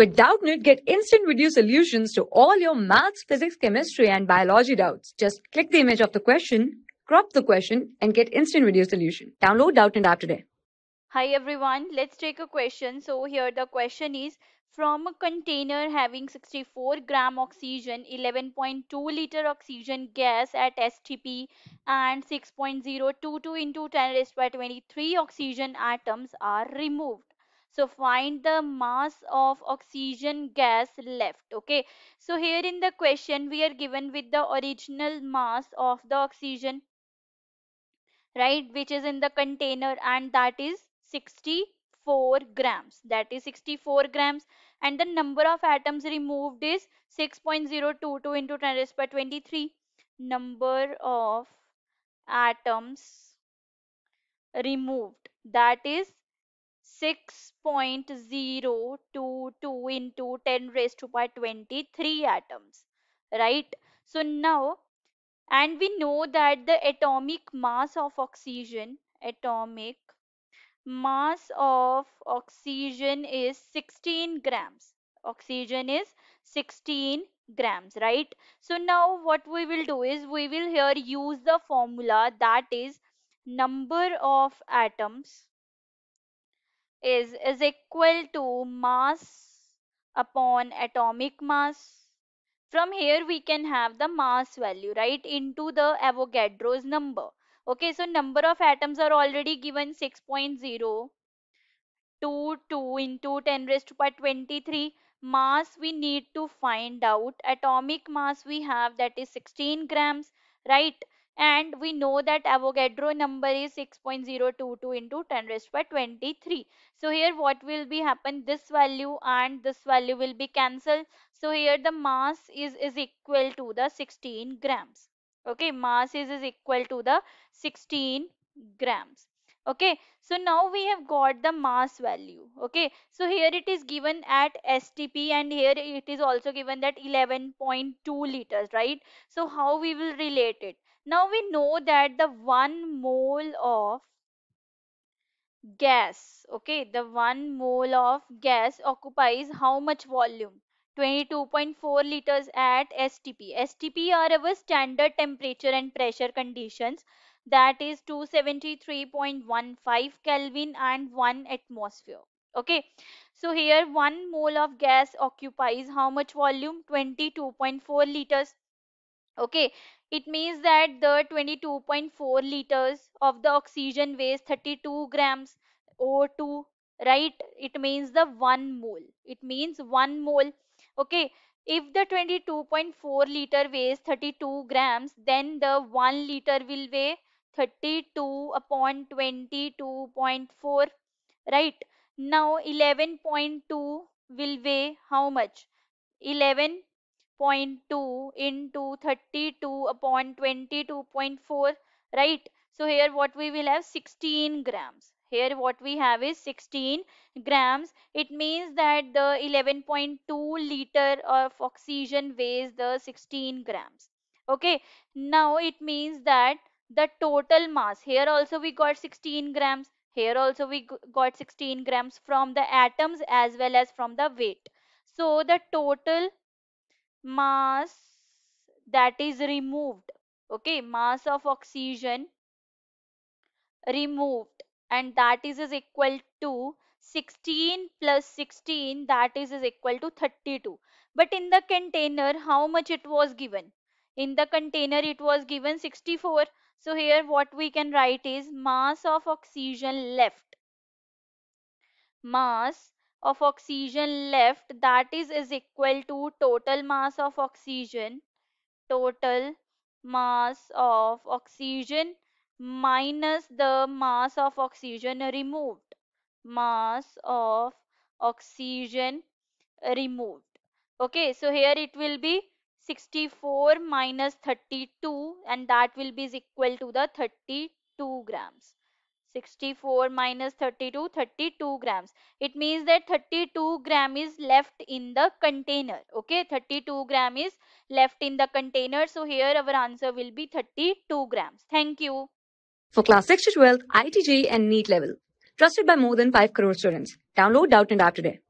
With Doubtnit, get instant video solutions to all your maths, physics, chemistry, and biology doubts. Just click the image of the question, crop the question, and get instant video solution. Download Doubtnit app today. Hi everyone, let's take a question. So here the question is from a container having 64 gram oxygen 11.2 liter oxygen gas at stp and 6.022 into 10 raised by 23 oxygen atoms are removed so find the mass of oxygen gas left. Okay. So here in the question we are given with the original mass of the oxygen. Right. Which is in the container and that is 64 grams. That is 64 grams and the number of atoms removed is 6.022 into 10 raised by 23. Number of atoms removed that is 6.022 into 10 raised to power 23 atoms right so now and we know that the atomic mass of oxygen atomic mass of oxygen is 16 grams oxygen is 16 grams right so now what we will do is we will here use the formula that is number of atoms is is equal to mass upon atomic mass from here we can have the mass value right into the avogadro's number okay so number of atoms are already given 6.0 2 2 into 10 raised to power 23 mass we need to find out atomic mass we have that is 16 grams right and we know that Avogadro number is 6.022 into 10 raised by 23. So here what will be happen this value and this value will be cancelled. So here the mass is, is equal to the 16 grams. Okay, mass is, is equal to the 16 grams okay so now we have got the mass value okay so here it is given at stp and here it is also given that 11.2 liters right so how we will relate it now we know that the one mole of gas okay the one mole of gas occupies how much volume 22.4 liters at STP. STP are our standard temperature and pressure conditions that is 273.15 Kelvin and 1 atmosphere. Okay, so here 1 mole of gas occupies how much volume? 22.4 liters. Okay, it means that the 22.4 liters of the oxygen weighs 32 grams O2, right? It means the 1 mole. It means 1 mole. Okay, if the 22.4 liter weighs 32 grams, then the 1 liter will weigh 32 upon 22.4 right now 11.2 will weigh how much 11.2 into 32 upon 22.4 right so here what we will have 16 grams here what we have is 16 grams it means that the 11.2 liter of oxygen weighs the 16 grams okay now it means that the total mass here also we got 16 grams here also we got 16 grams from the atoms as well as from the weight so the total mass that is removed okay mass of oxygen removed and that is is equal to 16 plus 16 that is is equal to 32 but in the container how much it was given in the container it was given 64 so here what we can write is mass of oxygen left. Mass of oxygen left that is is equal to total mass of oxygen total mass of oxygen minus the mass of oxygen removed mass of oxygen removed okay so here it will be 64 minus 32 and that will be equal to the 32 grams. 64 minus 32, 32 grams. It means that 32 gram is left in the container. Okay, 32 gram is left in the container. So here our answer will be 32 grams. Thank you. For class 6 to 12, ITG and NEET level. Trusted by more than 5 crore students. Download Doubt and App today.